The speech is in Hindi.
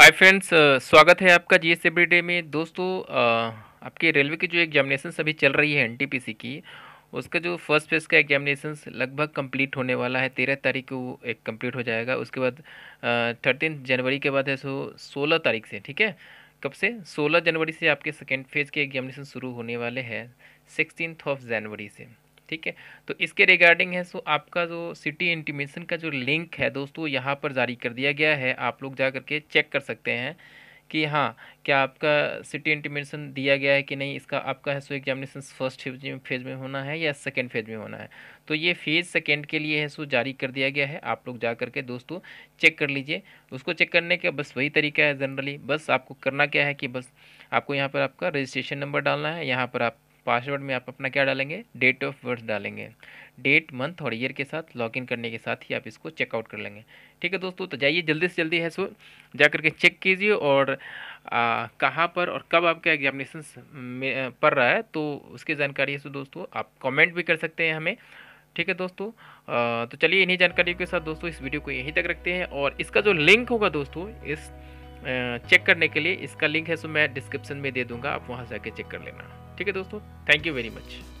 हाय फ्रेंड्स स्वागत है आपका जी एस डे में दोस्तों आपके रेलवे की जो एग्जामिनेशन अभी चल रही है एनटीपीसी की उसका जो फर्स्ट फेज का एग्जामिनेशन लगभग कंप्लीट होने वाला है तेरह तारीख को एक कंप्लीट हो जाएगा उसके बाद थर्टीन जनवरी के बाद है सो सोलह तारीख से ठीक है कब से सोलह जनवरी से आपके सेकेंड फेज़ के एग्जामिनेशन शुरू होने वाले हैं सिक्सटीन ऑफ जनवरी से ठीक है तो इसके रिगार्डिंग है सो आपका जो सिटी इंटीमेशन का जो लिंक है दोस्तों यहाँ पर जारी कर दिया गया है आप लोग जा करके चेक कर सकते हैं कि हाँ क्या आपका सिटी इंटीमेशन दिया गया है कि नहीं इसका आपका है सो एग्जामिनेशन फर्स्ट फेज में होना है या सेकेंड फेज में होना है तो ये फेज सेकेंड के लिए है सो जारी कर दिया गया है आप लोग जा करके दोस्तों चेक कर लीजिए उसको चेक करने का बस वही तरीका है जनरली बस आपको करना क्या है कि बस आपको यहाँ पर आपका रजिस्ट्रेशन नंबर डालना है यहाँ पर आप पासवर्ड में आप अपना क्या डालेंगे डेट ऑफ बर्थ डालेंगे डेट मंथ और ईयर के साथ लॉगिन करने के साथ ही आप इसको चेकआउट कर लेंगे ठीक है दोस्तों तो जाइए जल्दी से जल्दी है सो जा करके चेक कीजिए और कहाँ पर और कब आपका एग्जामिनेशन पड़ रहा है तो उसकी जानकारी है सो दोस्तों आप कॉमेंट भी कर सकते हैं हमें ठीक है दोस्तों तो चलिए इन्हीं जानकारी के साथ दोस्तों इस वीडियो को यहीं तक रखते हैं और इसका जो लिंक होगा दोस्तों इस चेक करने के लिए इसका लिंक है सो मैं डिस्क्रिप्शन में दे दूंगा आप वहाँ से जाके चेक कर लेना ठीक है दोस्तों थैंक यू वेरी मच